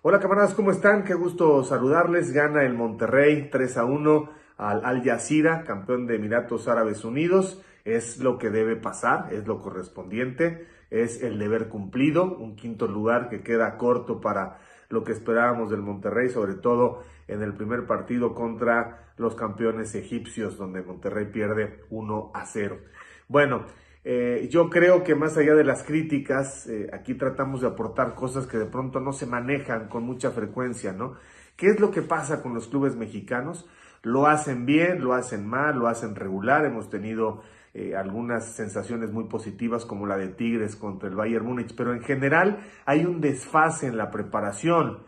Hola camaradas, ¿cómo están? Qué gusto saludarles. Gana el Monterrey 3 a 1 al Al Jazeera, campeón de Emiratos Árabes Unidos. Es lo que debe pasar, es lo correspondiente, es el deber cumplido, un quinto lugar que queda corto para lo que esperábamos del Monterrey, sobre todo en el primer partido contra los campeones egipcios, donde Monterrey pierde 1 a 0. Bueno, eh, yo creo que más allá de las críticas, eh, aquí tratamos de aportar cosas que de pronto no se manejan con mucha frecuencia, ¿no? ¿Qué es lo que pasa con los clubes mexicanos? Lo hacen bien, lo hacen mal, lo hacen regular. Hemos tenido eh, algunas sensaciones muy positivas como la de Tigres contra el Bayern Múnich, pero en general hay un desfase en la preparación.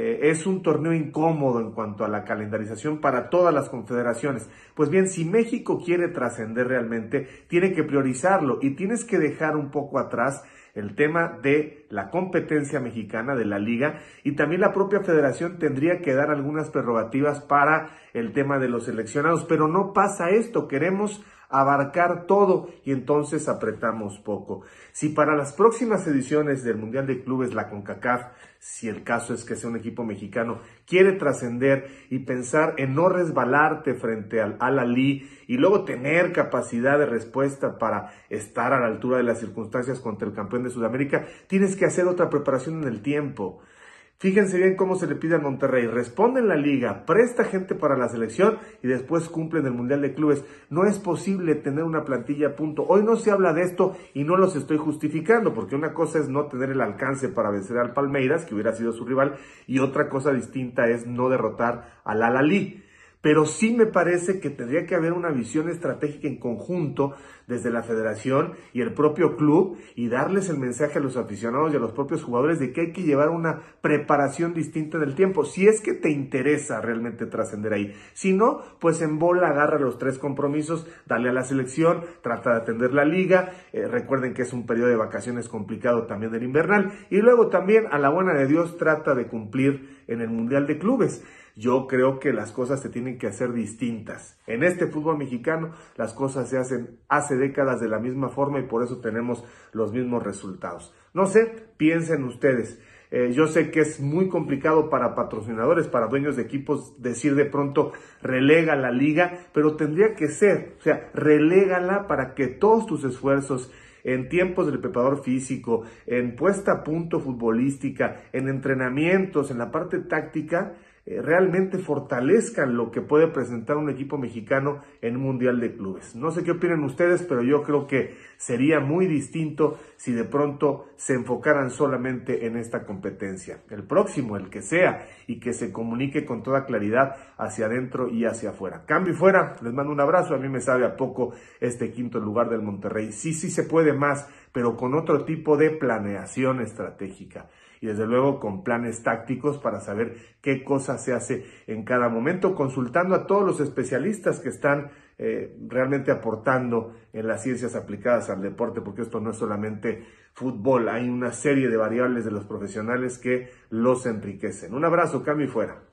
Eh, es un torneo incómodo en cuanto a la calendarización para todas las confederaciones. Pues bien, si México quiere trascender realmente, tiene que priorizarlo y tienes que dejar un poco atrás el tema de la competencia mexicana de la liga y también la propia federación tendría que dar algunas prerrogativas para el tema de los seleccionados, pero no pasa esto, queremos abarcar todo y entonces apretamos poco. Si para las próximas ediciones del Mundial de Clubes la CONCACAF, si el caso es que sea un equipo mexicano, quiere trascender y pensar en no resbalarte frente al al y luego tener capacidad de respuesta para estar a la altura de las circunstancias contra el campeón de Sudamérica, tienes que hacer otra preparación en el tiempo. Fíjense bien cómo se le pide a Monterrey. Responde en la liga, presta gente para la selección y después cumple en el Mundial de Clubes. No es posible tener una plantilla a punto. Hoy no se habla de esto y no los estoy justificando, porque una cosa es no tener el alcance para vencer al Palmeiras, que hubiera sido su rival, y otra cosa distinta es no derrotar al Alalí pero sí me parece que tendría que haber una visión estratégica en conjunto desde la federación y el propio club y darles el mensaje a los aficionados y a los propios jugadores de que hay que llevar una preparación distinta del tiempo, si es que te interesa realmente trascender ahí. Si no, pues en bola agarra los tres compromisos, dale a la selección, trata de atender la liga, eh, recuerden que es un periodo de vacaciones complicado también del invernal y luego también a la buena de Dios trata de cumplir en el Mundial de Clubes. Yo creo que las cosas se tienen que hacer distintas. En este fútbol mexicano las cosas se hacen hace décadas de la misma forma y por eso tenemos los mismos resultados. No sé, piensen ustedes. Eh, yo sé que es muy complicado para patrocinadores, para dueños de equipos, decir de pronto relega la liga, pero tendría que ser, o sea, relégala para que todos tus esfuerzos en tiempos del preparador físico, en puesta a punto futbolística, en entrenamientos, en la parte táctica, eh, realmente fortalezcan lo que puede presentar un equipo mexicano en un Mundial de Clubes. No sé qué opinan ustedes, pero yo creo que sería muy distinto si de pronto se enfocaran solamente en esta competencia. El próximo, el que sea, y que se comunique con toda claridad hacia adentro y hacia afuera. Cambio fuera, les mando un abrazo. A mí me sabe a poco este quinto lugar del Monterrey. Sí, sí se puede más, pero con otro tipo de planeación estratégica y desde luego con planes tácticos para saber qué cosa se hace en cada momento, consultando a todos los especialistas que están eh, realmente aportando en las ciencias aplicadas al deporte, porque esto no es solamente fútbol, hay una serie de variables de los profesionales que los enriquecen. Un abrazo, y fuera.